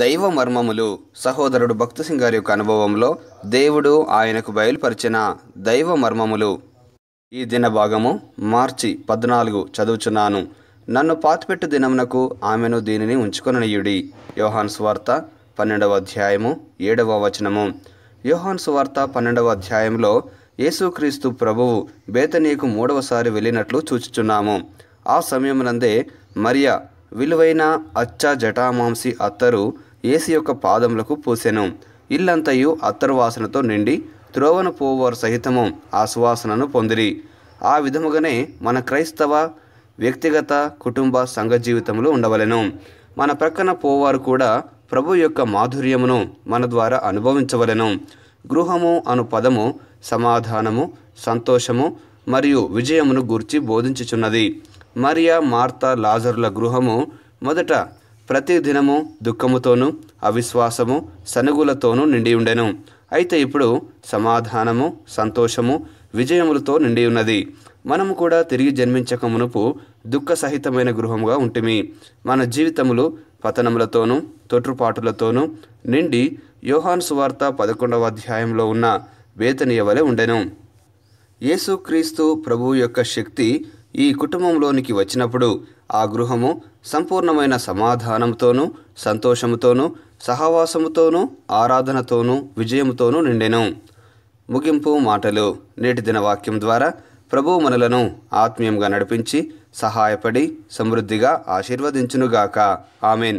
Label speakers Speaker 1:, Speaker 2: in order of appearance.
Speaker 1: దైవ మర్మములు సహోదరుడు భక్త సింగ్ గారి యొక్క అనుభవంలో దేవుడు ఆయనకు బయలుపరిచిన దైవ మర్మములు ఈ దిన భాగము మార్చి పద్నాలుగు చదువుచున్నాను నన్ను పాతిపెట్టు దినమునకు ఆమెను దీనిని ఉంచుకొనియుడి యోహాన్ స్వార్త పన్నెండవ అధ్యాయము ఏడవ వచనము యోహాన్ స్వార్త పన్నెండవ అధ్యాయంలో యేసుక్రీస్తు ప్రభువు బేతనీకు మూడవసారి వెళ్ళినట్లు చూచుచున్నాము ఆ సమయమునందే మరియా విలువైన అచ్చ జటామాంసి అత్తరు ఏసీ యొక్క పాదములకు పూసెను ఇల్లంతయు అత్తరు వాసనతో నిండి త్రోవను పోవారు సహితము ఆ సువాసనను పొందిరి ఆ విధముగానే మన క్రైస్తవ వ్యక్తిగత కుటుంబ సంఘ జీవితంలో ఉండవలెను మన ప్రక్కన పోవారు కూడా ప్రభు యొక్క మాధుర్యమును మన ద్వారా అనుభవించవలెను గృహము అను పదము సమాధానము సంతోషము మరియు విజయమును గూర్చి బోధించుచున్నది మరియా మార్త లాజరుల గృహము మొదట ప్రతి దినము దుఃఖముతోనూ అవిశ్వాసము సనుగులతోనూ నిండి ఉండెను అయితే ఇప్పుడు సమాధానము సంతోషము విజయములతో నిండి ఉన్నది మనము కూడా తిరిగి జన్మించక మునుపు దుఃఖ సహితమైన గృహముగా ఉంటిమి మన జీవితములు పతనములతోనూ తొట్టుపాటులతోనూ నిండి యోహాన్ సువార్త పదకొండవ అధ్యాయంలో ఉన్న వేతనీయవలే ఉండెను యేసుక్రీస్తు ప్రభువు యొక్క శక్తి ఈ కుటుంబంలోనికి వచ్చినప్పుడు ఆ గృహము సంపూర్ణమైన సమాధానంతోనూ సంతోషముతోనూ సహవాసముతోనూ ఆరాధనతోనూ విజయముతోనూ నిండెను ముగింపు మాటలు నేటి దిన వాక్యం ద్వారా ప్రభు మనలను ఆత్మీయంగా నడిపించి సహాయపడి సమృద్ధిగా ఆశీర్వదించునుగాక ఆమెన్